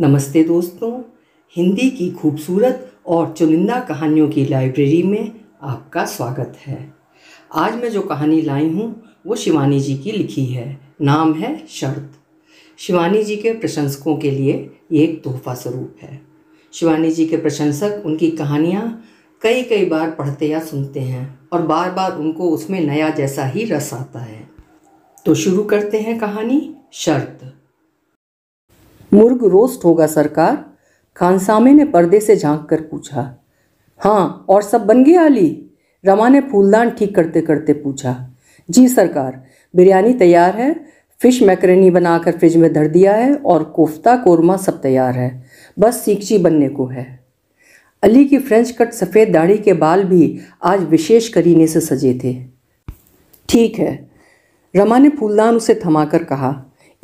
नमस्ते दोस्तों हिंदी की खूबसूरत और चुनिंदा कहानियों की लाइब्रेरी में आपका स्वागत है आज मैं जो कहानी लाई हूँ वो शिवानी जी की लिखी है नाम है शर्त शिवानी जी के प्रशंसकों के लिए ये एक तोहफा स्वरूप है शिवानी जी के प्रशंसक उनकी कहानियाँ कई कई बार पढ़ते या सुनते हैं और बार बार उनको उसमें नया जैसा ही रस आता है तो शुरू करते हैं कहानी शर्त मुर्ग रोस्ट होगा सरकार खानसामे ने पर्दे से झांक कर पूछा हाँ और सब बन गया अली रमा ने फूलदान ठीक करते करते पूछा जी सरकार बिरयानी तैयार है फिश मैकरनी बनाकर फ्रिज में धर दिया है और कोफ्ता कोरमा सब तैयार है बस सीखची बनने को है अली की फ्रेंच कट सफ़ेद दाढ़ी के बाल भी आज विशेष करीने से सजे थे ठीक है रमा ने फूलदान उसे थमाकर कहा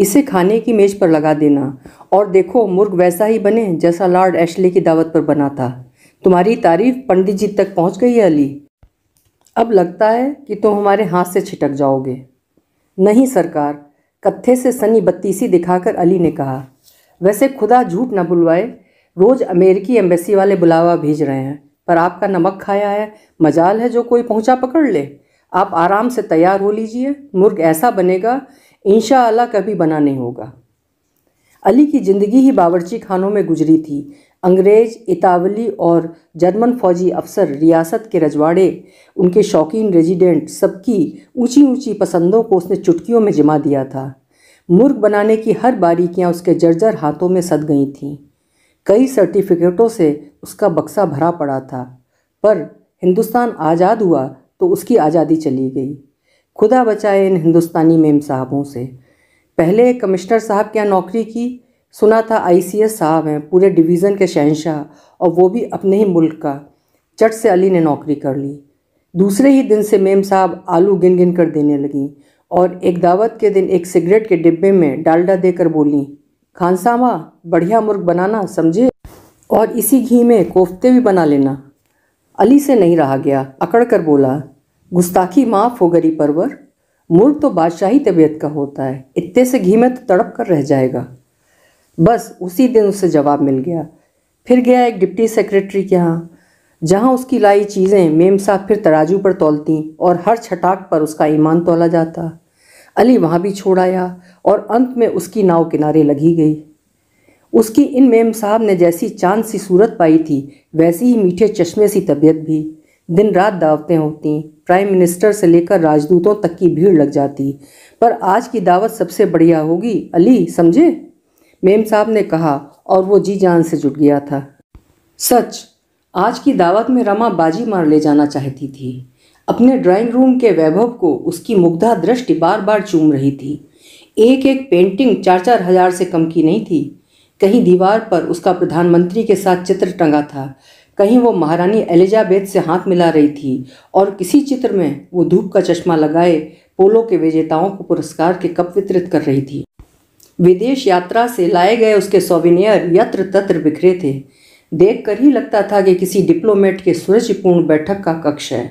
इसे खाने की मेज पर लगा देना और देखो मुर्ग वैसा ही बने जैसा लॉर्ड एशले की दावत पर बना था तुम्हारी तारीफ पंडित जी तक पहुंच गई है अली अब लगता है कि तुम हमारे हाथ से छिटक जाओगे नहीं सरकार कत्थे से सनी बत्तीसी दिखाकर अली ने कहा वैसे खुदा झूठ ना बुलवाए रोज़ अमेरिकी एम्बेसी वाले बुलावा भेज रहे हैं पर आपका नमक खाया है मजाल है जो कोई पहुंचा पकड़ ले आप आराम से तैयार हो लीजिए मुर्ग ऐसा बनेगा इन कभी बना नहीं होगा अली की ज़िंदगी ही बावर्ची खानों में गुजरी थी अंग्रेज इतावली और जर्मन फौजी अफसर रियासत के रजवाड़े उनके शौकीन रेजिडेंट सबकी ऊंची ऊंची पसंदों को उसने चुटकियों में जमा दिया था मुर्ग बनाने की हर बारीकियां उसके जर्जर हाथों में सद गई थीं कई सर्टिफिकेटों से उसका बक्सा भरा पड़ा था पर हिंदुस्तान आज़ाद हुआ तो उसकी आज़ादी चली गई खुदा बचाए इन हिंदुस्तानी मेम साहबों से पहले कमिश्नर साहब के यहाँ नौकरी की सुना था आईसीएस साहब हैं पूरे डिवीज़न के शहनशाह और वो भी अपने ही मुल्क का चट से अली ने नौकरी कर ली दूसरे ही दिन से मेम साहब आलू गिन गिन कर देने लगीं और एक दावत के दिन एक सिगरेट के डिब्बे में डालडा देकर बोलीं खानसामा बढ़िया मुर्ग बनाना समझे और इसी घी में कोफ्ते भी बना लेना अली से नहीं रहा गया अकड़ कर बोला गुस्ताखी माफ हो गरी परवर मुर्ग तो बादशाही तबीयत का होता है इतने से घी में तो तड़प कर रह जाएगा बस उसी दिन उसे जवाब मिल गया फिर गया एक डिप्टी सेक्रेटरी के यहाँ जहाँ उसकी लाई चीज़ें मेम साहब फिर तराजू पर तोलती और हर छटाक पर उसका ईमान तोला जाता अली वहाँ भी छोड़ आया और अंत में उसकी नाव किनारे लगी गई उसकी इन मेम साहब ने जैसी चांद सी सूरत पाई थी वैसी ही मीठे चश्मे सी तबीयत भी दिन रात दावतें होती प्राइम मिनिस्टर से लेकर राजदूतों तक की भीड़ लग जाती पर आज की दावत सबसे बढ़िया होगी अली समझे मेम साहब ने कहा और वो जी जान से जुट गया था सच आज की दावत में रमा बाजी मार ले जाना चाहती थी अपने ड्राइंग रूम के वैभव को उसकी मुग्धा दृष्टि बार बार चूम रही थी एक एक पेंटिंग चार चार हजार से कम की नहीं थी कहीं दीवार पर उसका प्रधानमंत्री के साथ चित्र टंगा था कहीं वो महारानी एलिजाबेथ से हाथ मिला रही थी और किसी चित्र में वो धूप का चश्मा लगाए पोलो के विजेताओं को पुरस्कार के कप वितरित कर रही थी विदेश यात्रा से लाए गए उसके सोविनियर यत्र तत्र बिखरे थे देख कर ही लगता था कि किसी डिप्लोमेट के सूरजपूर्ण बैठक का कक्ष है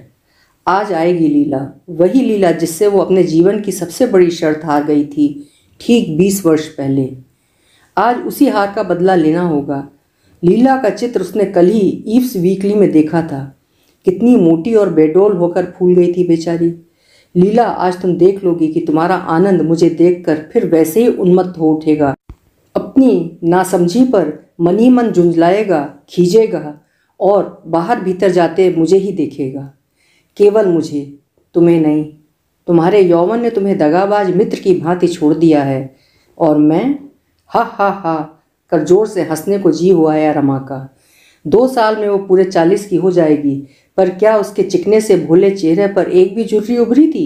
आज आएगी लीला वही लीला जिससे वो अपने जीवन की सबसे बड़ी शर्त हार गई थी ठीक बीस वर्ष पहले आज उसी हार का बदला लेना होगा लीला का चित्र उसने कल ही ईव्स वीकली में देखा था कितनी मोटी और बेडोल होकर फूल गई थी बेचारी लीला आज तुम देख लोगी कि तुम्हारा आनंद मुझे देखकर फिर वैसे ही उन्मत्त हो उठेगा अपनी नासमझी पर मनी मन झुंझलाएगा खींचेगा और बाहर भीतर जाते मुझे ही देखेगा केवल मुझे तुम्हें नहीं तुम्हारे यौवन ने तुम्हें दगाबाज मित्र की भांति छोड़ दिया है और मैं हा हा हा कर जोर से हंसने को जी हुआ आया रमा का दो साल में वो पूरे चालीस की हो जाएगी पर क्या उसके चिकने से भोले चेहरे पर एक भी झुर्री उभरी थी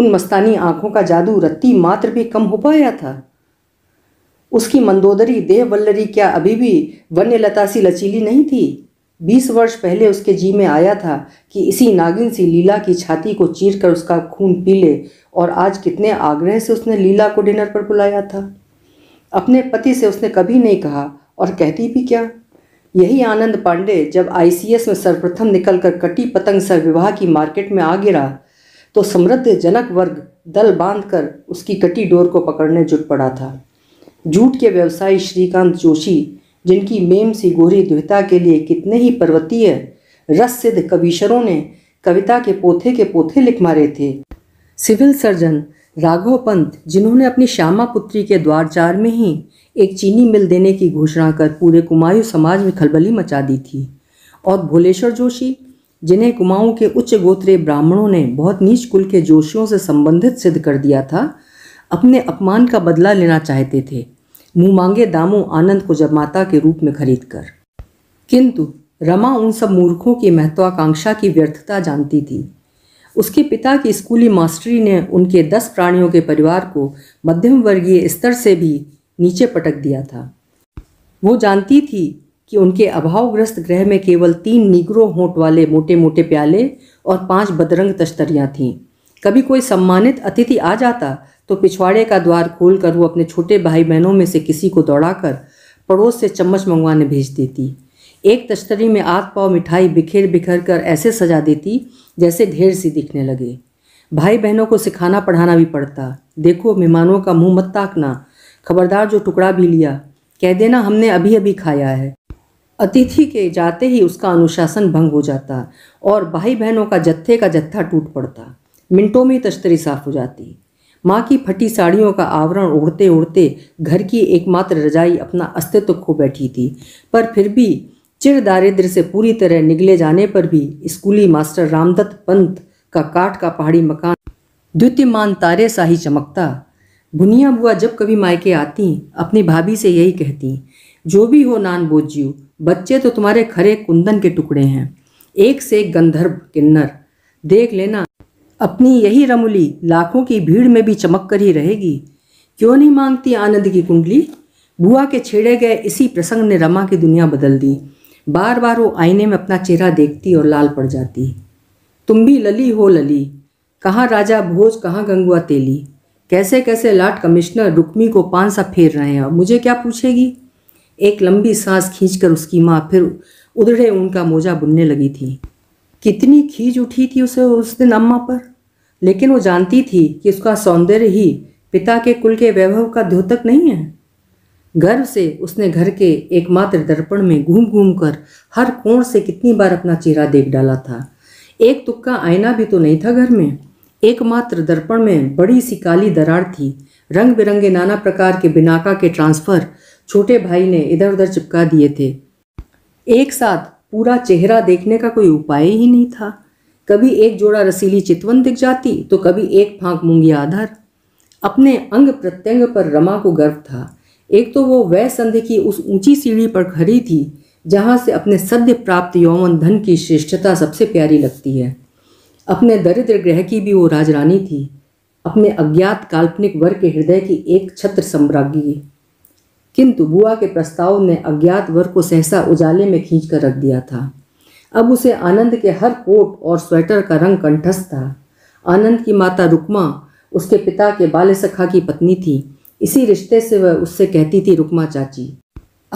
उन मस्तानी आंखों का जादू रत्ती मात्र भी कम हो पाया था उसकी मंदोदरी देह वल्लरी क्या अभी भी वन्य सी लचीली नहीं थी बीस वर्ष पहले उसके जी में आया था कि इसी नागिन सी लीला की छाती को चीर कर उसका खून पी ले और आज कितने आग्रह से उसने लीला को डिनर पर बुलाया था अपने पति से उसने कभी नहीं कहा और कहती भी क्या यही आनंद पांडे जब आईसीएस में सर्वप्रथम निकलकर कटी पतंग विवाह की मार्केट में आ गिरा तो समृद्ध जनक वर्ग दल बांधकर उसकी कटी डोर को पकड़ने जुट पड़ा था जूट के व्यवसायी श्रीकांत जोशी जिनकी मेम सी गोरी द्विता के लिए कितने ही पर्वतीय रस सिद्ध कविशरों ने कविता के पोथे के पोथे लिख मारे थे सिविल सर्जन राघव पंत जिन्होंने अपनी श्यामा पुत्री के द्वारचार में ही एक चीनी मिल देने की घोषणा कर पूरे कुमायूं समाज में खलबली मचा दी थी और भोलेश्वर जोशी जिन्हें कुमाऊं के उच्च गोत्रीय ब्राह्मणों ने बहुत नीच कुल के जोशियों से संबंधित सिद्ध कर दिया था अपने अपमान का बदला लेना चाहते थे मुँह मांगे दामों आनंद को जब माता के रूप में खरीद कर किंतु रमा उन सब मूर्खों की महत्वाकांक्षा की व्यर्थता जानती थी उसके पिता की स्कूली मास्टरी ने उनके दस प्राणियों के परिवार को मध्यम वर्गीय स्तर से भी नीचे पटक दिया था वो जानती थी कि उनके अभावग्रस्त ग्रह में केवल तीन निग्रो होंठ वाले मोटे मोटे प्याले और पांच बदरंग तश्तरियाँ थीं कभी कोई सम्मानित अतिथि आ जाता तो पिछवाड़े का द्वार खोल वो अपने छोटे भाई बहनों में से किसी को दौड़ाकर पड़ोस से चम्मच मंगवाने भेज देती एक तश्तरी में आत पाव मिठाई बिखेर बिखर कर ऐसे सजा देती जैसे ढेर सी दिखने लगे भाई बहनों को सिखाना पढ़ाना भी पड़ता देखो मेहमानों का मुंह मत ताकना खबरदार जो टुकड़ा भी लिया कह देना हमने अभी अभी खाया है अतिथि के जाते ही उसका अनुशासन भंग हो जाता और भाई बहनों का जत्थे का जत्था टूट पड़ता मिनटों में तश्तरी साफ हो जाती माँ की फटी साड़ियों का आवरण ओढ़ते ओढ़ते घर की एकमात्र रजाई अपना अस्तित्व खो बैठी थी पर फिर भी चिर दारिद्र से पूरी तरह निगले जाने पर भी स्कूली मास्टर रामदत्त पंत का काट का पहाड़ी मकान द्युतिमान तारे सा ही चमकता बुनिया बुआ जब कभी मायके आती अपनी भाभी से यही कहती जो भी हो नान बोझियो बच्चे तो तुम्हारे खरे कुंदन के टुकड़े हैं एक से एक गंधर्व किन्नर देख लेना अपनी यही रमुली लाखों की भीड़ में भी चमक कर ही रहेगी क्यों नहीं मांगती आनंद की कुंडली बुआ के छेड़े गए इसी प्रसंग ने रमा की दुनिया बदल दी बार बार वो आईने में अपना चेहरा देखती और लाल पड़ जाती तुम भी लली हो लली कहाँ राजा भोज कहाँ गंगुआ तेली कैसे कैसे लाट कमिश्नर रुक्मी को पान सा फेर रहे हैं और मुझे क्या पूछेगी एक लंबी सांस खींचकर उसकी माँ फिर उधड़े उनका मोजा बुनने लगी थी कितनी खींच उठी थी उसे उस दिन अम्मा पर लेकिन वो जानती थी कि उसका सौंदर्य ही पिता के कुल के वैभव का द्योतक नहीं है गर्व से उसने घर के एकमात्र दर्पण में घूम घूम कर हर कोण से कितनी बार अपना चेहरा देख डाला था एक तुक्का आईना भी तो नहीं था घर में एकमात्र दर्पण में बड़ी सी काली दरार थी रंग बिरंगे नाना प्रकार के बिनाका के ट्रांसफ़र छोटे भाई ने इधर उधर चिपका दिए थे एक साथ पूरा चेहरा देखने का कोई उपाय ही नहीं था कभी एक जोड़ा रसीली चितवन दिख जाती तो कभी एक फांक मूंगी आधार अपने अंग प्रत्यंग पर रमा को गर्व था एक तो वो वह संध्य की उस ऊंची सीढ़ी पर खड़ी थी जहाँ से अपने सद्य प्राप्त यौवन धन की श्रेष्ठता सबसे प्यारी लगती है अपने दरिद्र ग्रह की भी वो राजरानी थी अपने अज्ञात काल्पनिक वर के हृदय की एक छत्र सम्राज्ञी किंतु बुआ के प्रस्ताव ने अज्ञात वर को सहसा उजाले में खींच कर रख दिया था अब उसे आनंद के हर कोट और स्वेटर का रंग कंठस्थ था आनंद की माता रुकमा उसके पिता के बाल सखा की पत्नी थी इसी रिश्ते से वह उससे कहती थी रुकमा चाची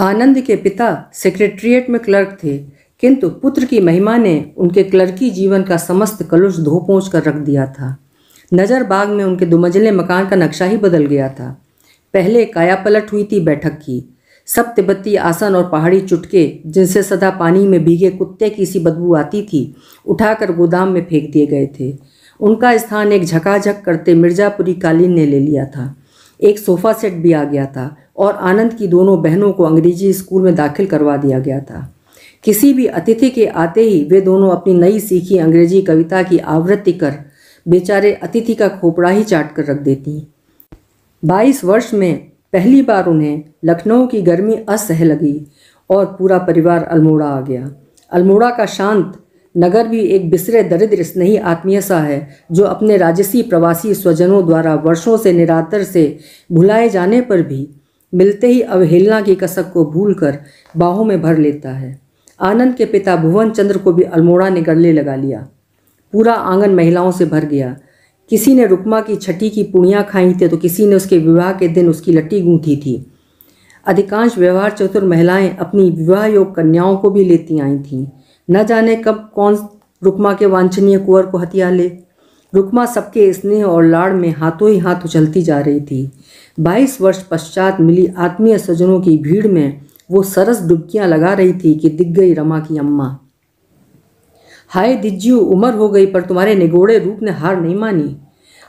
आनंद के पिता सेक्रेटरिएट में क्लर्क थे किंतु पुत्र की महिमा ने उनके क्लर्की जीवन का समस्त कलुष धो पहुँच कर रख दिया था नज़र बाग में उनके दुमजले मकान का नक्शा ही बदल गया था पहले काया पलट हुई थी बैठक की सब तिब्बती आसन और पहाड़ी चुटके जिनसे सदा पानी में भीगे कुत्ते की सी बदबू आती थी उठाकर गोदाम में फेंक दिए गए थे उनका स्थान एक झकाझक करते मिर्जापुरी कालीन ने ले लिया था एक सोफ़ा सेट भी आ गया था और आनंद की दोनों बहनों को अंग्रेजी स्कूल में दाखिल करवा दिया गया था किसी भी अतिथि के आते ही वे दोनों अपनी नई सीखी अंग्रेजी कविता की आवृत्ति कर बेचारे अतिथि का खोपड़ा ही चाट कर रख देती बाईस वर्ष में पहली बार उन्हें लखनऊ की गर्मी असह लगी और पूरा परिवार अल्मोड़ा आ गया अल्मोड़ा का शांत नगर भी एक बिसरे दरिद्र स्नेही आत्मीय सा है जो अपने राजसी प्रवासी स्वजनों द्वारा वर्षों से निरातर से भुलाए जाने पर भी मिलते ही अवहेलना की कसक को भूलकर बाहों में भर लेता है आनंद के पिता भुवन चंद्र को भी अल्मोड़ा ने गले लगा लिया पूरा आंगन महिलाओं से भर गया किसी ने रुकमा की छठी की पुणियाँ खाई थी तो किसी ने उसके विवाह के दिन उसकी लट्टी गूंथी थी अधिकांश व्यवहार चतुर महिलाएं अपनी विवाह योग कन्याओं को भी लेती आई थीं न जाने कब कौन रुकमा के वांछनीय कुंवर को हथिया ले रुकमा सबके स्नेह और लाड़ में हाथों ही हाथ उछलती जा रही थी बाईस वर्ष पश्चात मिली आत्मीय सजनों की भीड़ में वो सरस डुबकियां लगा रही थी कि दिख गई रमा की अम्मा हाय दिज्जू उम्र हो गई पर तुम्हारे निगोड़े रूप ने हार नहीं मानी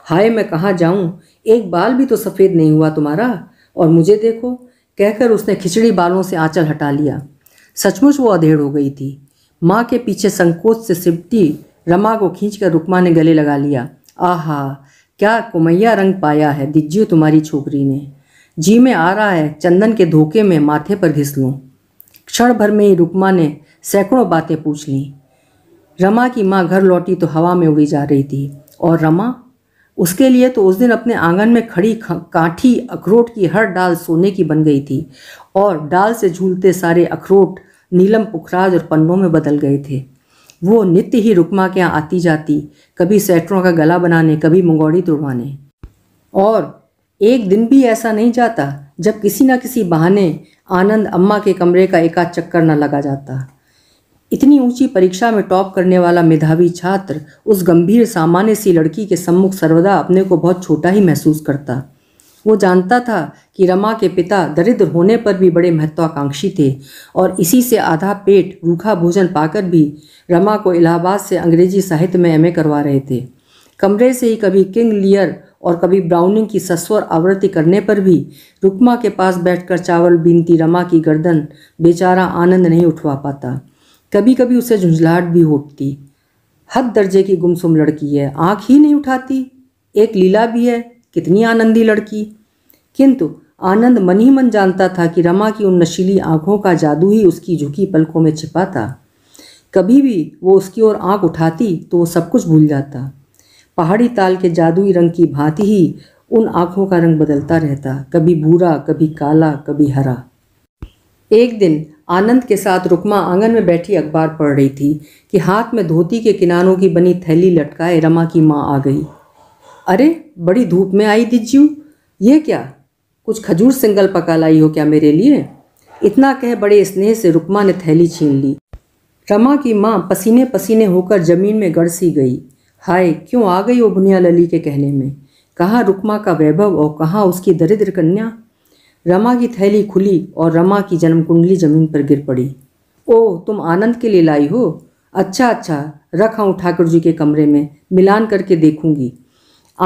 हाय मैं कहाँ जाऊँ एक बाल भी तो सफ़ेद नहीं हुआ तुम्हारा और मुझे देखो कहकर उसने खिचड़ी बालों से आंचल हटा लिया सचमुच वो अधेड़ हो गई थी माँ के पीछे संकोच से सिपटी रमा को खींचकर रुकमा ने गले लगा लिया आहा क्या कुमैया रंग पाया है दिज्जू तुम्हारी छोकरी ने जी में आ रहा है चंदन के धोखे में माथे पर घिस लूँ क्षण भर में ही रुकमा ने सैकड़ों बातें पूछ ली रमा की माँ घर लौटी तो हवा में उड़ी जा रही थी और रमा उसके लिए तो उस दिन अपने आंगन में खड़ी काठी अखरोट की हर डाल सोने की बन गई थी और डाल से झूलते सारे अखरोट नीलम पुखराज और पन्नों में बदल गए थे वो नित्य ही रुकमा के यहाँ आती जाती कभी स्वेटरों का गला बनाने कभी मंगोड़ी तुड़वाने और एक दिन भी ऐसा नहीं जाता जब किसी न किसी बहाने आनंद अम्मा के कमरे का एकाध चक्कर न लगा जाता इतनी ऊंची परीक्षा में टॉप करने वाला मेधावी छात्र उस गंभीर सामान्य सी लड़की के सम्मुख सर्वदा अपने को बहुत छोटा ही महसूस करता वो जानता था कि रमा के पिता दरिद्र होने पर भी बड़े महत्वाकांक्षी थे और इसी से आधा पेट रूखा भोजन पाकर भी रमा को इलाहाबाद से अंग्रेजी साहित्य में एमए करवा रहे थे कमरे से ही कभी किंग लियर और कभी ब्राउनिंग की सस्वर आवृत्ति करने पर भी रुकमा के पास बैठकर चावल बीनती रमा की गर्दन बेचारा आनंद नहीं उठवा पाता कभी कभी उसे झुंझलाहट भी होती हद दर्जे की गुमसुम लड़की है आँख ही नहीं उठाती एक लीला भी है कितनी आनंदी लड़की किंतु आनंद मन ही मन जानता था कि रमा की उन नशीली आंखों का जादू ही उसकी झुकी पलकों में छिपा था कभी भी वो उसकी ओर आंख उठाती तो वो सब कुछ भूल जाता पहाड़ी ताल के जादुई रंग की भांति ही उन आँखों का रंग बदलता रहता कभी भूरा कभी काला कभी हरा एक दिन आनंद के साथ रुकमा आंगन में बैठी अखबार पढ़ रही थी कि हाथ में धोती के किनारों की बनी थैली लटकाए रमा की माँ आ गई अरे बड़ी धूप में आई दिज्जू ये क्या कुछ खजूर सिंगल पका लाई हो क्या मेरे लिए इतना कह बड़े स्नेह से रुकमा ने थैली छीन ली रमा की माँ पसीने पसीने होकर जमीन में गड़ सी गई हाय क्यों आ गई वो बुनिया लली के कहने में कहाँ रुकमा का वैभव और कहाँ उसकी दरिद्र कन्या रमा की थैली खुली और रमा की जन्म कुंडली जमीन पर गिर पड़ी ओह तुम आनंद के लिए लाई हो अच्छा अच्छा रखा हूँ ठाकुर जी के कमरे में मिलान करके देखूंगी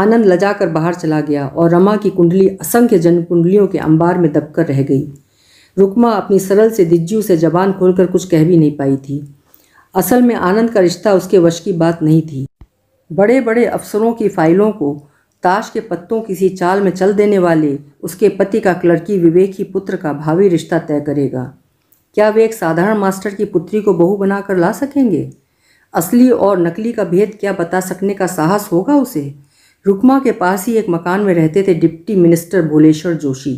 आनंद लजाकर बाहर चला गया और रमा की कुंडली असंख्य जन्म कुंडलियों के अंबार में दबकर रह गई रुकमा अपनी सरल से दिज्जू से जबान खोलकर कुछ कह भी नहीं पाई थी असल में आनंद का रिश्ता उसके वश की बात नहीं थी बड़े बड़े अफसरों की फाइलों को ताश के पत्तों किसी चाल में चल देने वाले उसके पति का क्लर्की विवेक ही पुत्र का भावी रिश्ता तय करेगा क्या वे एक साधारण मास्टर की पुत्री को बहू बनाकर ला सकेंगे असली और नकली का भेद क्या बता सकने का साहस होगा उसे रुकमा के पास ही एक मकान में रहते थे डिप्टी मिनिस्टर भोलेश्वर जोशी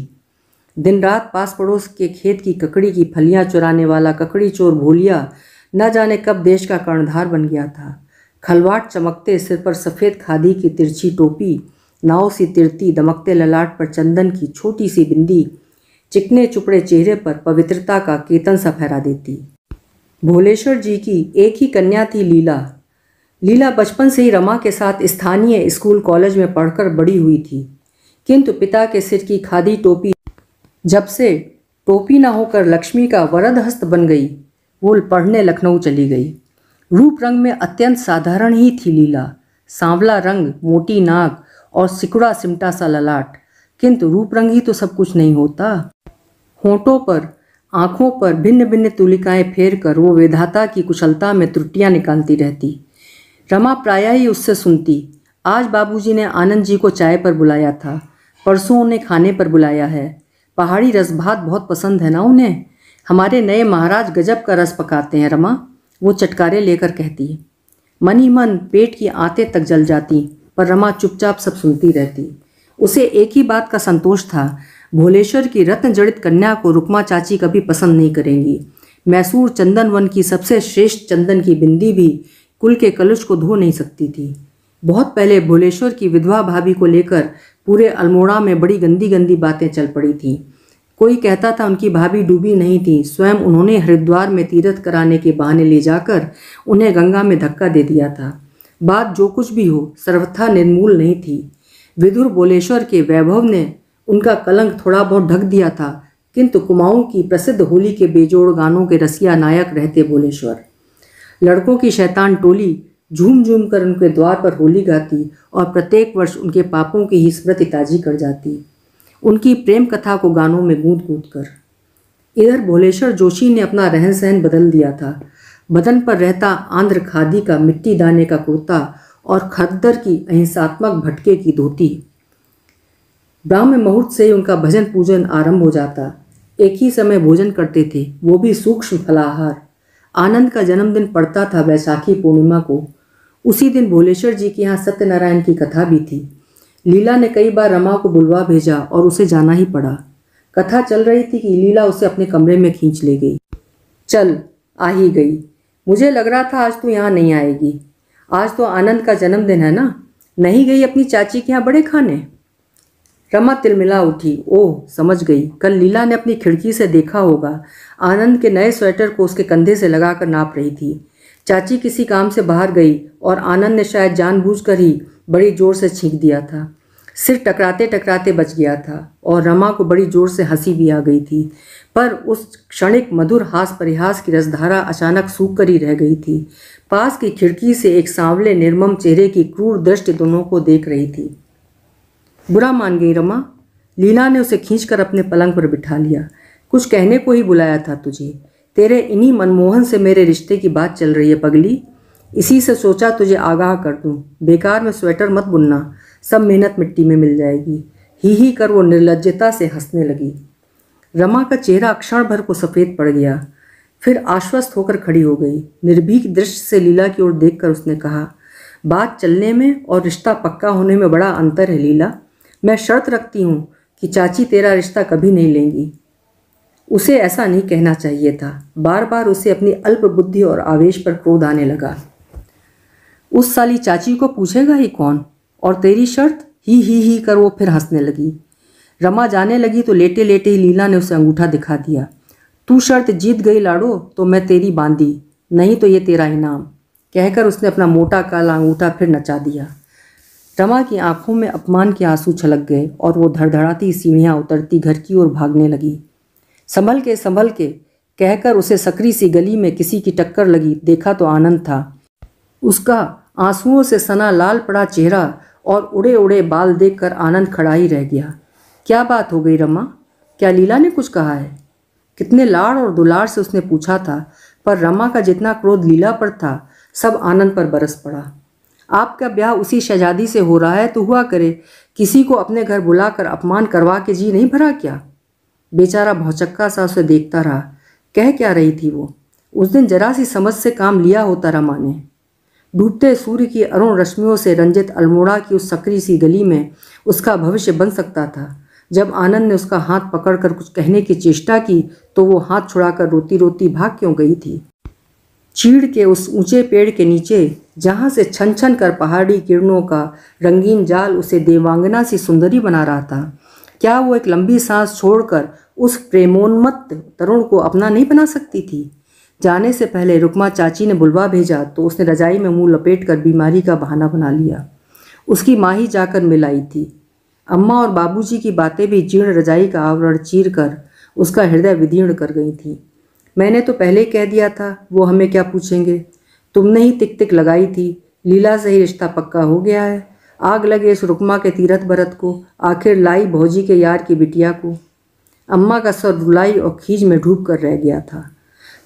दिन रात पास पड़ोस के खेत की ककड़ी की फलियां चुराने वाला ककड़ी चोर भोलिया न जाने कब देश का कर्णधार बन गया था खलवाट चमकते सिर पर सफ़ेद खादी की तिरछी टोपी नाव सी तिरती दमकते ललाट पर चंदन की छोटी सी बिंदी चिकने चुपड़े चेहरे पर पवित्रता का केतन सा फहरा देती भोलेश्वर जी की एक ही कन्या थी लीला लीला बचपन से ही रमा के साथ स्थानीय स्कूल कॉलेज में पढ़कर बड़ी हुई थी किंतु पिता के सिर की खादी टोपी जब से टोपी ना होकर लक्ष्मी का वरद हस्त बन गई वो पढ़ने लखनऊ चली गई रूप रंग में अत्यंत साधारण ही थी लीला सांवला रंग मोटी नाक और सिकुड़ा सिमटा सा ललाट किंतु रूप रंग ही तो सब कुछ नहीं होता होठों पर आँखों पर भिन्न भिन्न तुलिकाएं फेर कर वो वेधाता की कुशलता में त्रुटियां निकालती रहती रमा प्रायः ही उससे सुनती आज बाबूजी ने आनंद जी को चाय पर बुलाया था परसों उन्हें खाने पर बुलाया है पहाड़ी रस भात बहुत पसंद है ना उन्हें हमारे नए महाराज गजब का रस पकाते हैं रमा वो चटकारे लेकर कहती मन ही मन पेट की आते तक जल जाती पर रमा चुपचाप सब सुनती रहती उसे एक ही बात का संतोष था भोलेश्वर की रत्न जड़ित कन्या को रुकमा चाची कभी पसंद नहीं करेंगी मैसूर चंदन वन की सबसे श्रेष्ठ चंदन की बिंदी भी कुल के कलश को धो नहीं सकती थी बहुत पहले भोलेश्वर की विधवा भाभी को लेकर पूरे अल्मोड़ा में बड़ी गंदी गंदी बातें चल पड़ी थीं कोई कहता था उनकी भाभी डूबी नहीं थी स्वयं उन्होंने हरिद्वार में तीर्थ कराने के बहाने ले जाकर उन्हें गंगा में धक्का दे दिया था बात जो कुछ भी हो सर्वथा निर्मूल नहीं थी विदुर बोलेश्वर के वैभव ने उनका कलंक थोड़ा बहुत ढक दिया था किंतु कुमाऊं की प्रसिद्ध होली के बेजोड़ गानों के रसिया नायक रहते बोलेश्वर लड़कों की शैतान टोली झूम झूम कर उनके द्वार पर होली गाती और प्रत्येक वर्ष उनके पापों की ही स्मृति ताजी कर जाती उनकी प्रेम कथा को गानों में गूंद गूंद कर इधर भोलेश्वर जोशी ने अपना रहन सहन बदल दिया था बदन पर रहता आंध्र खादी का मिट्टी दाने का कुर्ता और खद्दर की अहिंसात्मक भटके की धोती ब्राह्म मुहूर्त से ही उनका भजन पूजन आरंभ हो जाता एक ही समय भोजन करते थे वो भी सूक्ष्म फलाहार आनंद का जन्मदिन पड़ता था वैशाखी पूर्णिमा को उसी दिन भोलेश्वर जी के यहाँ सत्यनारायण की कथा भी थी लीला ने कई बार रमा को बुलवा भेजा और उसे जाना ही पड़ा कथा चल रही थी कि लीला उसे अपने कमरे में खींच ले गई चल आ ही गई मुझे लग रहा था आज तो यहाँ नहीं आएगी आज तो आनंद का जन्मदिन है ना नहीं गई अपनी चाची के यहाँ बड़े खाने रमा तिलमिला उठी ओह समझ गई कल लीला ने अपनी खिड़की से देखा होगा आनंद के नए स्वेटर को उसके कंधे से लगाकर नाप रही थी चाची किसी काम से बाहर गई और आनंद ने शायद जानबूझकर ही बड़ी जोर से छींक दिया था सिर टकराते टकराते बच गया था और रमा को बड़ी जोर से हंसी भी आ गई थी पर उस क्षणिक मधुर हास परिहास की रसधारा अचानक सूख कर ही रह गई थी पास की खिड़की से एक सांवले निर्मम चेहरे की क्रूर दृष्टि दोनों को देख रही थी बुरा मान गई रमा लीला ने उसे खींचकर अपने पलंग पर बिठा लिया कुछ कहने को ही बुलाया था तुझे तेरे इन्हीं मनमोहन से मेरे रिश्ते की बात चल रही है पगली इसी से सोचा तुझे आगाह कर दूँ बेकार में स्वेटर मत बुनना सब मेहनत मिट्टी में मिल जाएगी ही ही कर वो निर्लजता से हंसने लगी रमा का चेहरा अक्षण भर को सफ़ेद पड़ गया फिर आश्वस्त होकर खड़ी हो गई निर्भीक दृश्य से लीला की ओर देखकर उसने कहा बात चलने में और रिश्ता पक्का होने में बड़ा अंतर है लीला मैं शर्त रखती हूँ कि चाची तेरा रिश्ता कभी नहीं लेंगी उसे ऐसा नहीं कहना चाहिए था बार बार उसे अपनी अल्प बुद्धि और आवेश पर क्रोध आने लगा उस साली चाची को पूछेगा ही कौन और तेरी शर्त ही ही ही कर वो फिर हंसने लगी रमा जाने लगी तो लेटे लेटे ही लीला ने उसे अंगूठा दिखा दिया तू शर्त जीत गई लाड़ो तो मैं तेरी बांधी नहीं तो ये तेरा इनाम कहकर उसने अपना मोटा काला अंगूठा फिर नचा दिया रमा की आंखों में अपमान के आंसू छलक गए और वो धड़धड़ाती सीढ़ियाँ उतरती घर की ओर भागने लगी संभल के संभल के कहकर उसे सकरी सी गली में किसी की टक्कर लगी देखा तो आनंद था उसका आंसुओं से सना लाल पड़ा चेहरा और उड़े उड़े बाल देखकर आनंद खड़ा ही रह गया क्या बात हो गई रमा क्या लीला ने कुछ कहा है कितने लाड़ और दुलार से उसने पूछा था पर रमा का जितना क्रोध लीला पर था सब आनंद पर बरस पड़ा आपका ब्याह उसी शहजादी से हो रहा है तो हुआ करे किसी को अपने घर बुलाकर अपमान करवा के जी नहीं भरा क्या बेचारा भौचक्का सा उसे देखता रहा कह क्या रही थी वो उस दिन जरा सी समझ से काम लिया होता रमा ने डूबते सूर्य की अरुण रश्मियों से रंजित अल्मोड़ा की उस सकरी सी गली में उसका भविष्य बन सकता था जब आनंद ने उसका हाथ पकड़कर कुछ कहने की चेष्टा की तो वो हाथ छुड़ाकर रोती रोती भाग क्यों गई थी चीड़ के उस ऊंचे पेड़ के नीचे जहाँ से छन छन कर पहाड़ी किरणों का रंगीन जाल उसे देवांगना सी सुंदरी बना रहा था क्या वो एक लंबी सांस छोड़कर उस प्रेमोन्मत्त तरुण को अपना नहीं बना सकती थी जाने से पहले रुकमा चाची ने बुलवा भेजा तो उसने रजाई में मुंह लपेट कर बीमारी का बहाना बना लिया उसकी माँ ही जाकर मिलाई थी अम्मा और बाबूजी की बातें भी जीर्ण रजाई का आवरण चीर कर उसका हृदय विदीर्ण कर गई थीं मैंने तो पहले कह दिया था वो हमें क्या पूछेंगे तुमने ही तिक तिक लगाई थी लीला से ही रिश्ता पक्का हो गया है आग लगे इस रुकमा के तीरथ भरत को आखिर लाई भौजी के यार की बिटिया को अम्मा का सर रुलाई और खींच में डूब कर रह गया था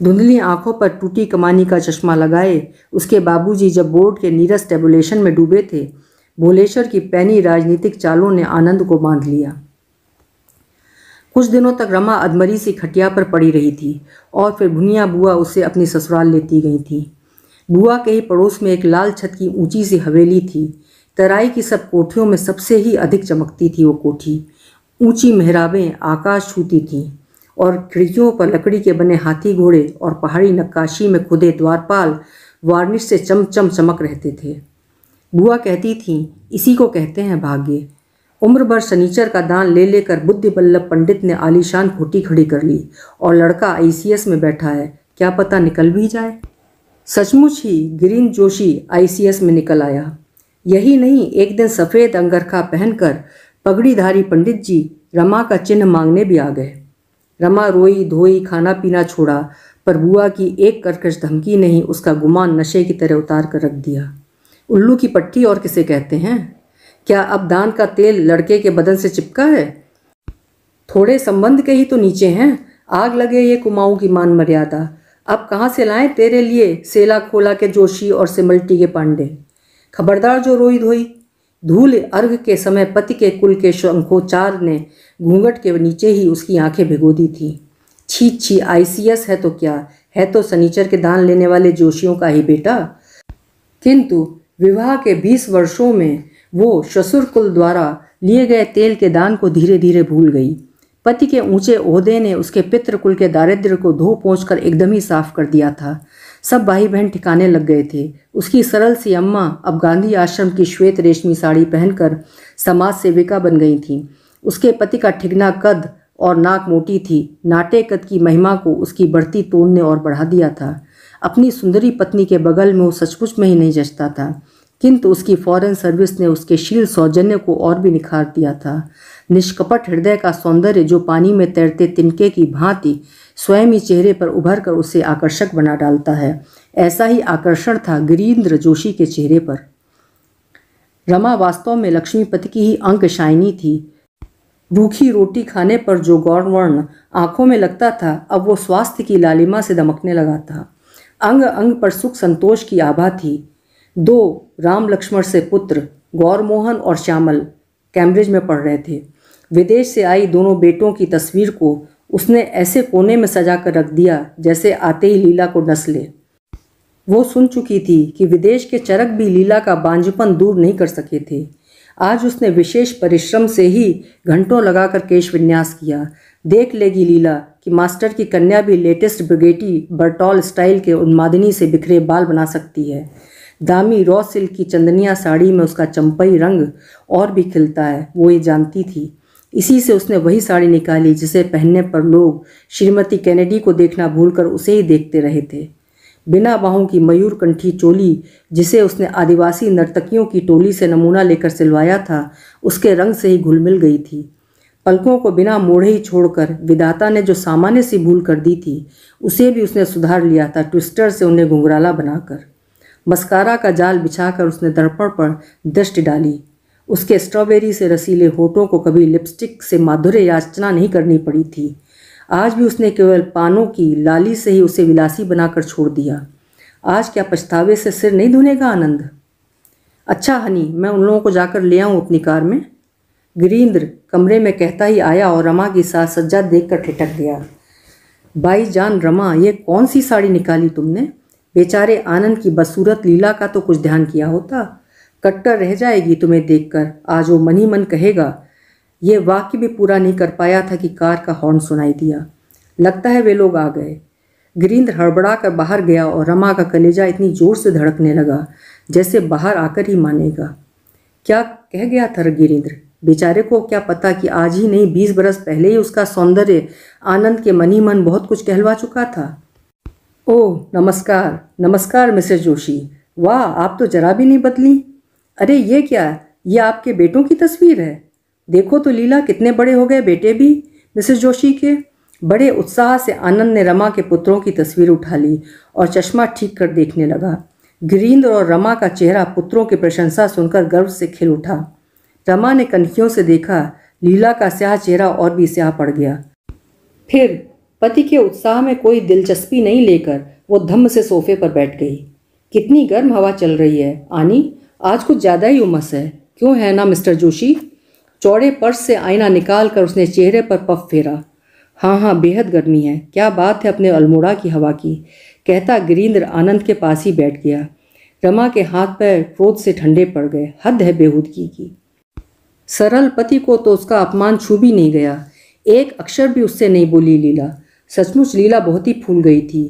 धुंधली आंखों पर टूटी कमानी का चश्मा लगाए उसके बाबूजी जब बोर्ड के नीरस टेबुलेशन में डूबे थे भोलेश्वर की पैनी राजनीतिक चालों ने आनंद को बांध लिया कुछ दिनों तक रमा अधमरी सी खटिया पर पड़ी रही थी और फिर भुनिया बुआ उसे अपनी ससुराल लेती गई थी बुआ के ही पड़ोस में एक लाल छत की ऊंची सी हवेली थी तराई की सब कोठियों में सबसे ही अधिक चमकती थी वो कोठी ऊंची मेहराबें आकाश छूती थीं और खिड़कियों पर लकड़ी के बने हाथी घोड़े और पहाड़ी नक्काशी में खुदे द्वारपाल वार्निश से चमचम चमक रहते थे बुआ कहती थी इसी को कहते हैं भाग्य उम्र भर शनिचर का दान ले लेकर बुद्धि बल्लभ पंडित ने आलीशान खोटी खड़ी कर ली और लड़का आईसीएस में बैठा है क्या पता निकल भी जाए सचमुच ही गिरीन जोशी आईसीएस में निकल आया यही नहीं एक दिन सफ़ेद अंगरखा पहनकर पगड़ीधारी पंडित जी रमा का चिन्ह मांगने भी आ गए रमा रोई धोई खाना पीना छोड़ा पर बुआ की एक करकश धमकी ने ही उसका गुमान नशे की तरह उतार कर रख दिया उल्लू की पट्टी और किसे कहते हैं क्या अब दान का तेल लड़के के बदन से चिपका है थोड़े संबंध के ही तो नीचे हैं आग लगे ये कुमाऊ की मान मर्यादा अब कहाँ से लाएं तेरे लिए सेला खोला के जोशी और सिमल्टी के पांडे खबरदार जो रोई धोई धूल अर्घ के समय पति के कुल के शंखोचार ने घूंघट के नीचे ही उसकी आंखें भिगो दी थी छी छी आईसीएस है तो क्या है तो सनीचर के दान लेने वाले जोशियों का ही बेटा किंतु विवाह के बीस वर्षों में वो ससुर कुल द्वारा लिए गए तेल के दान को धीरे धीरे भूल गई पति के ऊंचे ओहदे ने उसके पितृकुल के दारिद्र्य को धो पहुँच कर एकदम ही साफ कर दिया था सब भाई बहन ठिकाने लग गए थे उसकी सरल सी अम्मा अब गांधी आश्रम की श्वेत रेशमी साड़ी पहनकर समाज सेविका बन गई थी उसके पति का ठिगना कद और नाक मोटी थी नाटे कद की महिमा को उसकी बढ़ती तोड़ ने और बढ़ा दिया था अपनी सुंदरी पत्नी के बगल में वो सचमुच में ही नहीं जचता था किंतु उसकी फॉरेन सर्विस ने उसके शील सौजन्य को और भी निखार दिया था निष्कपट हृदय का सौंदर्य जो पानी में तैरते तिनके की भांति स्वयं ही चेहरे पर उभर कर उसे आकर्षक बना डालता है ऐसा ही आकर्षण था गिरीन्द्र जोशी के चेहरे पर रमा वास्तव में लक्ष्मीपति की ही अंक शाइनी थी भूखी रोटी खाने पर जो गौरवर्ण आंखों में लगता था अब वो स्वास्थ्य की लालिमा से दमकने लगा था अंग अंग पर सुख संतोष की आभा थी दो राम लक्ष्मण से पुत्र गौरमोहन और श्यामल कैम्ब्रिज में पढ़ रहे थे विदेश से आई दोनों बेटों की तस्वीर को उसने ऐसे कोने में सजा कर रख दिया जैसे आते ही लीला को नस ले वो सुन चुकी थी कि विदेश के चरक भी लीला का बांझपन दूर नहीं कर सके थे आज उसने विशेष परिश्रम से ही घंटों लगाकर केश विन्यास किया देख लेगी लीला कि मास्टर की कन्या भी लेटेस्ट ब्रिगेटी बर्टॉल स्टाइल के उन्मादिनी से बिखरे बाल बना सकती है दामी रॉ सिल्क की चंदनिया साड़ी में उसका चंपई रंग और भी खिलता है वो ये जानती थी इसी से उसने वही साड़ी निकाली जिसे पहनने पर लोग श्रीमती कैनेडी को देखना भूलकर उसे ही देखते रहे थे बिना बाहों की मयूर कंठी चोली जिसे उसने आदिवासी नर्तकियों की टोली से नमूना लेकर सिलवाया था उसके रंग से ही घुल मिल गई थी पलकों को बिना मोड़े ही छोड़कर विदाता ने जो सामान्य सी भूल कर दी थी उसे भी उसने सुधार लिया था ट्विस्टर से उन्हें घुंघराला बनाकर मस्कारा का जाल बिछाकर उसने दर्पण पर दृष्टि डाली उसके स्ट्रॉबेरी से रसीले होठों को कभी लिपस्टिक से माधुर्य याचना नहीं करनी पड़ी थी आज भी उसने केवल पानों की लाली से ही उसे विलासी बनाकर छोड़ दिया आज क्या पछतावे से सिर नहीं धुनेगा आनंद अच्छा हनी मैं उन लोगों को जाकर ले आऊँ अपनी कार में गिरीन्द्र कमरे में कहता ही आया और रमा की साज सज्जा देखकर ठिठक गया भाई जान रमा ये कौन सी साड़ी निकाली तुमने बेचारे आनंद की बदसूरत लीला का तो कुछ ध्यान किया होता कट्टर रह जाएगी तुम्हें देखकर आज वो मन ही मन कहेगा ये वाक्य भी पूरा नहीं कर पाया था कि कार का हॉर्न सुनाई दिया लगता है वे लोग आ गए गिरीन्द्र हड़बड़ा कर बाहर गया और रमा का कलेजा इतनी जोर से धड़कने लगा जैसे बाहर आकर ही मानेगा क्या कह गया था गिरीन्द्र बेचारे को क्या पता कि आज ही नहीं बीस बरस पहले ही उसका सौंदर्य आनंद के मनी मन बहुत कुछ कहलवा चुका था ओह नमस्कार नमस्कार मिसेस जोशी वाह आप तो जरा भी नहीं बदली अरे ये क्या ये आपके बेटों की तस्वीर है देखो तो लीला कितने बड़े हो गए बेटे भी मिसेस जोशी के बड़े उत्साह से आनंद ने रमा के पुत्रों की तस्वीर उठा ली और चश्मा ठीक कर देखने लगा गिरीन्द्र और रमा का चेहरा पुत्रों की प्रशंसा सुनकर गर्व से खिल उठा रमा ने कनखियों से देखा लीला का स्याह चेहरा और भी स्याह पड़ गया फिर पति के उत्साह में कोई दिलचस्पी नहीं लेकर वो धम्म से सोफे पर बैठ गई कितनी गर्म हवा चल रही है आनी आज कुछ ज़्यादा ही उमस है क्यों है ना मिस्टर जोशी चौड़े पर्स से आईना निकाल कर उसने चेहरे पर पफ फेरा हाँ हाँ बेहद गर्मी है क्या बात है अपने अल्मोड़ा की हवा की कहता गिरीन्द्र आनंद के पास ही बैठ गया रमा के हाथ पैर क्रोध से ठंडे पड़ गए हद है बेहूदगी की सरल पति को तो उसका अपमान छू भी नहीं गया एक अक्षर भी उससे नहीं बोली लीला सचमुच लीला बहुत ही फूल गई थी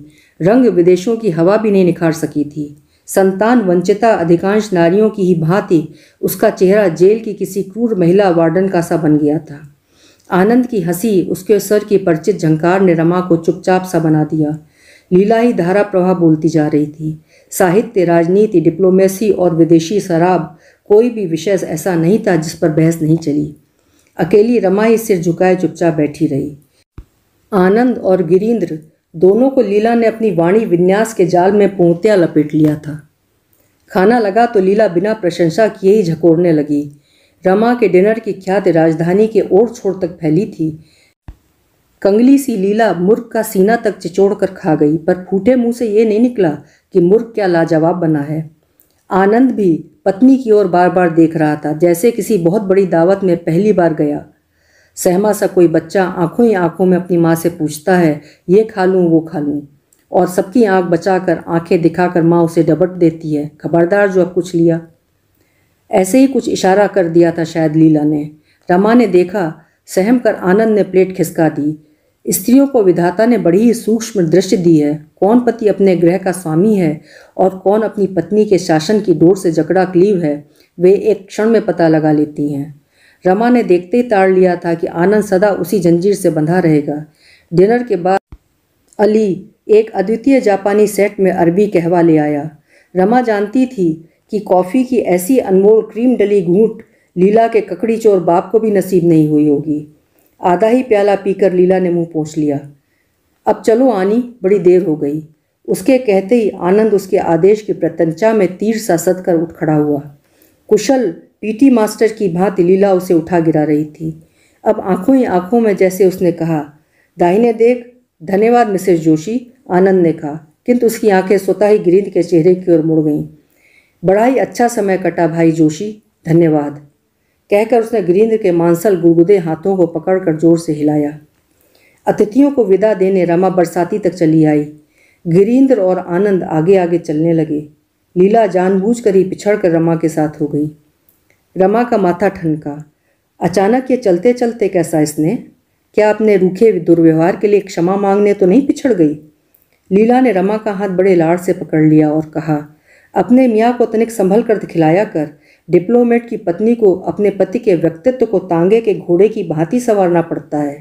रंग विदेशों की हवा भी नहीं निखार सकी थी संतान वंचिता अधिकांश नारियों की ही भांति उसका चेहरा जेल की किसी क्रूर महिला वार्डन का सा बन गया था आनंद की हंसी उसके सर की परिचित झंकार ने रमा को चुपचाप सा बना दिया लीला ही धारा प्रवाह बोलती जा रही थी साहित्य राजनीति डिप्लोमेसी और विदेशी शराब कोई भी विषय ऐसा नहीं था जिस पर बहस नहीं चली अकेली रमा ही सिर झुकाए चुपचाप बैठी रही आनंद और गिरीन्द्र दोनों को लीला ने अपनी वाणी विन्यास के जाल में पूर्णतया लपेट लिया था खाना लगा तो लीला बिना प्रशंसा किए ही झकोड़ने लगी रमा के डिनर की ख्यात राजधानी के ओर छोर तक फैली थी कंगली सी लीला मुर्ग का सीना तक चिचोड़ कर खा गई पर फूटे मुंह से ये नहीं निकला कि मुर्ग क्या लाजवाब बना है आनंद भी पत्नी की ओर बार बार देख रहा था जैसे किसी बहुत बड़ी दावत में पहली बार गया सहमा सा कोई बच्चा आंखों ही आंखों में अपनी माँ से पूछता है ये खा लूँ वो खा लूँ और सबकी आंख बचाकर आंखें दिखाकर माँ उसे डबट देती है खबरदार जो अब कुछ लिया ऐसे ही कुछ इशारा कर दिया था शायद लीला ने रमा ने देखा सहम कर आनंद ने प्लेट खिसका दी स्त्रियों को विधाता ने बड़ी ही सूक्ष्म दृष्टि दी है कौन पति अपने ग्रह का स्वामी है और कौन अपनी पत्नी के शासन की डोर से जकड़ा क्लीव है वे एक क्षण में पता लगा लेती हैं रमा ने देखते ही ताड़ लिया था कि आनंद सदा उसी जंजीर से बंधा रहेगा डिनर के बाद अली एक अद्वितीय जापानी सेट में अरबी कहवा ले आया रमा जानती थी कि कॉफ़ी की ऐसी अनमोल क्रीम डली घूट लीला के ककड़ी चोर बाप को भी नसीब नहीं हुई होगी आधा ही प्याला पीकर लीला ने मुंह पोंछ लिया अब चलो आनी बड़ी देर हो गई उसके कहते ही आनंद उसके आदेश की प्रत्यंचा में तीर सा सद कर उठ खड़ा हुआ कुशल पीटी मास्टर की भांति लीला उसे उठा गिरा रही थी अब आंखों ही आंखों में जैसे उसने कहा दाहिने देख धन्यवाद मिसेस जोशी आनंद ने कहा किंतु उसकी आंखें स्वतः ही गिरिंद के चेहरे की ओर मुड़ गईं बड़ा ही अच्छा समय कटा भाई जोशी धन्यवाद कहकर उसने गिरिंद के मांसल गुदगुदे हाथों को पकड़कर जोर से हिलाया अतिथियों को विदा देने रमा बरसाती तक चली आई गिरिंद्र और आनंद आगे आगे चलने लगे लीला जानबूझकर ही पिछड़ कर रमा के साथ हो गई रमा का माथा ठनका अचानक ये चलते चलते कैसा इसने क्या अपने रूखे दुर्व्यवहार के लिए क्षमा मांगने तो नहीं पिछड़ गई लीला ने रमा का हाथ बड़े लाड़ से पकड़ लिया और कहा अपने मियाँ को तनिक संभल कर दिखलाया कर डिप्लोमेट की पत्नी को अपने पति के व्यक्तित्व को तांगे के घोड़े की भांति संवारना पड़ता है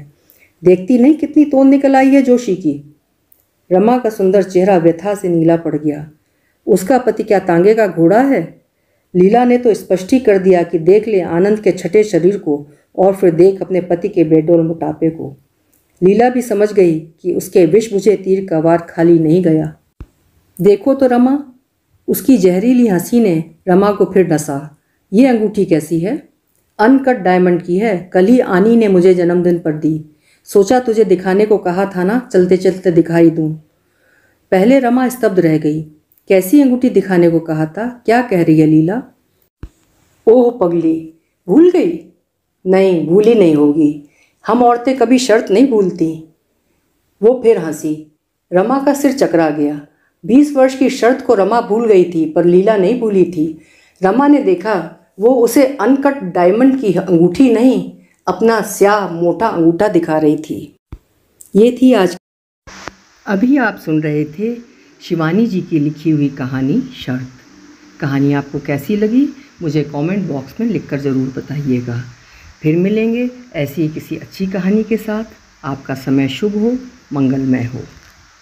देखती नहीं कितनी तोन निकल आई है जोशी की रमा का सुंदर चेहरा व्यथा से नीला पड़ गया उसका पति क्या तांगे का घोड़ा है लीला ने तो स्पष्ट ही कर दिया कि देख ले आनंद के छठे शरीर को और फिर देख अपने पति के बेडोल मोटापे को लीला भी समझ गई कि उसके विष तीर का वार खाली नहीं गया देखो तो रमा उसकी जहरीली हंसी ने रमा को फिर डसा ये अंगूठी कैसी है अनकट डायमंड की है कल ही आनी ने मुझे जन्मदिन पर दी सोचा तुझे दिखाने को कहा था ना चलते चलते दिखाई दूँ पहले रमा स्तब्ध रह गई कैसी अंगूठी दिखाने को कहा था क्या कह रही है लीला ओह पगली भूल गई नहीं भूली नहीं होगी हम औरतें कभी शर्त नहीं भूलती वो फिर हंसी रमा का सिर चकरा गया बीस वर्ष की शर्त को रमा भूल गई थी पर लीला नहीं भूली थी रमा ने देखा वो उसे अनकट डायमंड की अंगूठी नहीं अपना स्याह मोटा अंगूठा दिखा रही थी ये थी आज अभी आप सुन रहे थे शिवानी जी की लिखी हुई कहानी शर्त कहानी आपको कैसी लगी मुझे कमेंट बॉक्स में लिखकर ज़रूर बताइएगा फिर मिलेंगे ऐसी किसी अच्छी कहानी के साथ आपका समय शुभ हो मंगलमय हो